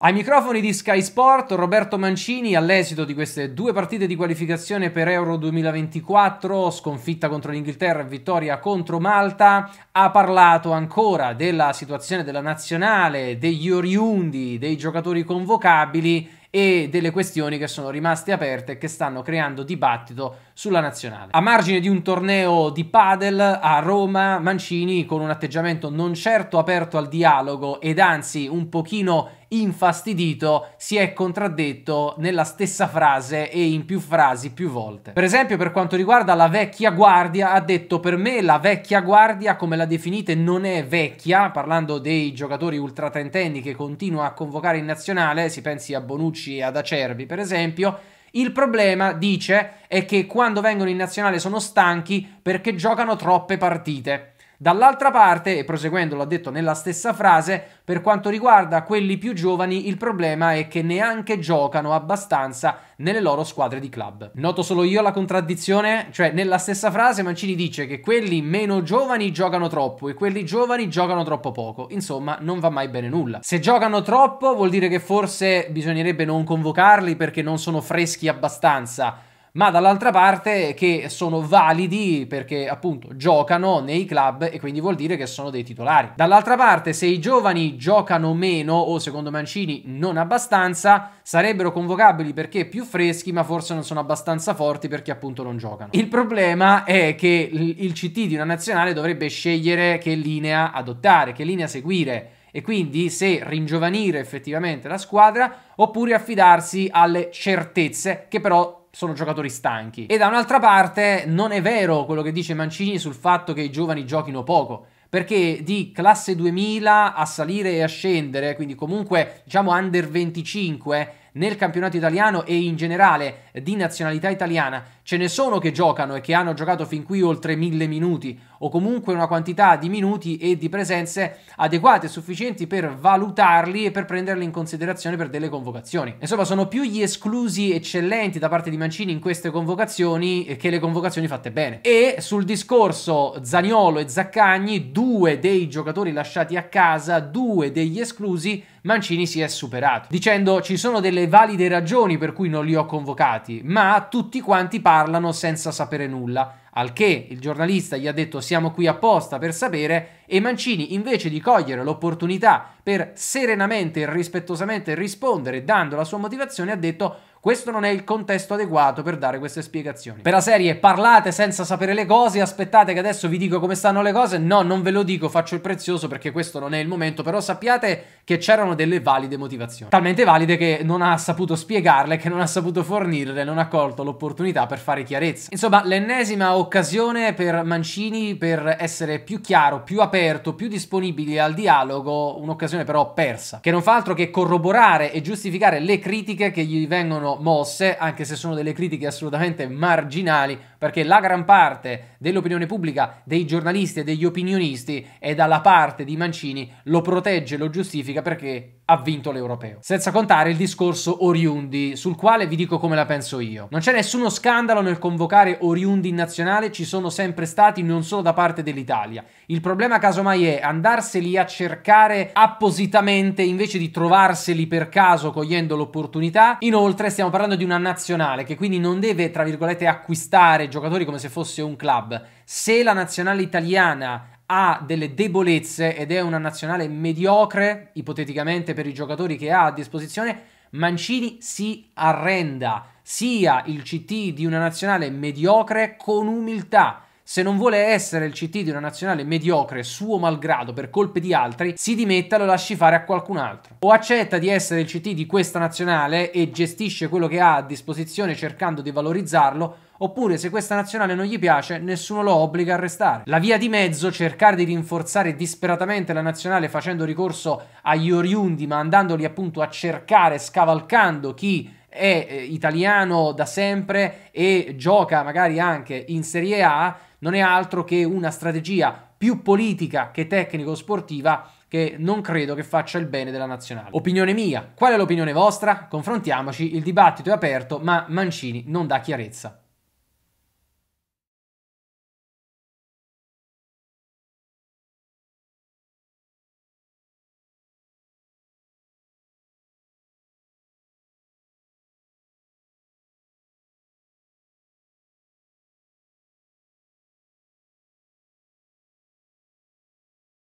Ai microfoni di Sky Sport Roberto Mancini all'esito di queste due partite di qualificazione per Euro 2024, sconfitta contro l'Inghilterra e vittoria contro Malta, ha parlato ancora della situazione della nazionale, degli oriundi, dei giocatori convocabili e delle questioni che sono rimaste aperte e che stanno creando dibattito sulla nazionale. A margine di un torneo di padel a Roma, Mancini con un atteggiamento non certo aperto al dialogo ed anzi un pochino infastidito si è contraddetto nella stessa frase e in più frasi più volte. Per esempio per quanto riguarda la vecchia guardia ha detto per me la vecchia guardia come la definite non è vecchia parlando dei giocatori ultratrentenni che continua a convocare in nazionale si pensi a Bonucci Bonucci, ad Acerbi per esempio, il problema, dice, è che quando vengono in nazionale sono stanchi perché giocano troppe partite. Dall'altra parte, e proseguendo l'ha detto nella stessa frase, per quanto riguarda quelli più giovani il problema è che neanche giocano abbastanza nelle loro squadre di club. Noto solo io la contraddizione, cioè nella stessa frase Mancini dice che quelli meno giovani giocano troppo e quelli giovani giocano troppo poco, insomma non va mai bene nulla. Se giocano troppo vuol dire che forse bisognerebbe non convocarli perché non sono freschi abbastanza ma dall'altra parte che sono validi perché appunto giocano nei club e quindi vuol dire che sono dei titolari. Dall'altra parte se i giovani giocano meno o secondo Mancini non abbastanza sarebbero convocabili perché più freschi ma forse non sono abbastanza forti perché appunto non giocano. Il problema è che il CT di una nazionale dovrebbe scegliere che linea adottare, che linea seguire e quindi se ringiovanire effettivamente la squadra oppure affidarsi alle certezze che però sono giocatori stanchi. E da un'altra parte non è vero quello che dice Mancini sul fatto che i giovani giochino poco perché di classe 2000 a salire e a scendere, quindi comunque diciamo under 25, nel campionato italiano e in generale di nazionalità italiana ce ne sono che giocano e che hanno giocato fin qui oltre mille minuti o comunque una quantità di minuti e di presenze adeguate e sufficienti per valutarli e per prenderli in considerazione per delle convocazioni. Insomma, sono più gli esclusi eccellenti da parte di Mancini in queste convocazioni che le convocazioni fatte bene. E sul discorso Zaniolo e Zaccagni, due dei giocatori lasciati a casa, due degli esclusi Mancini si è superato, dicendo ci sono delle valide ragioni per cui non li ho convocati, ma tutti quanti parlano senza sapere nulla al che il giornalista gli ha detto siamo qui apposta per sapere e Mancini invece di cogliere l'opportunità per serenamente e rispettosamente rispondere dando la sua motivazione ha detto questo non è il contesto adeguato per dare queste spiegazioni. Per la serie parlate senza sapere le cose, aspettate che adesso vi dico come stanno le cose. No, non ve lo dico, faccio il prezioso perché questo non è il momento, però sappiate che c'erano delle valide motivazioni. Talmente valide che non ha saputo spiegarle, che non ha saputo fornirle, non ha colto l'opportunità per fare chiarezza. Insomma, l'ennesima occasione occasione per Mancini per essere più chiaro, più aperto, più disponibile al dialogo, un'occasione però persa, che non fa altro che corroborare e giustificare le critiche che gli vengono mosse, anche se sono delle critiche assolutamente marginali, perché la gran parte dell'opinione pubblica, dei giornalisti e degli opinionisti è dalla parte di Mancini, lo protegge, lo giustifica perché ha vinto l'europeo. Senza contare il discorso Oriundi, sul quale vi dico come la penso io. Non c'è nessuno scandalo nel convocare Oriundi in nazionale, ci sono sempre stati non solo da parte dell'Italia. Il problema casomai è andarseli a cercare appositamente invece di trovarseli per caso cogliendo l'opportunità. Inoltre stiamo parlando di una nazionale che quindi non deve, tra virgolette, acquistare giocatori come se fosse un club. Se la nazionale italiana ha delle debolezze ed è una nazionale mediocre, ipoteticamente per i giocatori che ha a disposizione, Mancini si arrenda, sia il CT di una nazionale mediocre con umiltà. Se non vuole essere il CT di una nazionale mediocre, suo malgrado, per colpe di altri, si dimetta e lo lasci fare a qualcun altro. O accetta di essere il CT di questa nazionale e gestisce quello che ha a disposizione cercando di valorizzarlo, Oppure, se questa nazionale non gli piace, nessuno lo obbliga a restare. La via di mezzo, cercare di rinforzare disperatamente la nazionale facendo ricorso agli oriundi, ma andandoli appunto a cercare, scavalcando chi è eh, italiano da sempre e gioca magari anche in Serie A, non è altro che una strategia più politica che tecnico-sportiva che non credo che faccia il bene della nazionale. Opinione mia, qual è l'opinione vostra? Confrontiamoci, il dibattito è aperto, ma Mancini non dà chiarezza.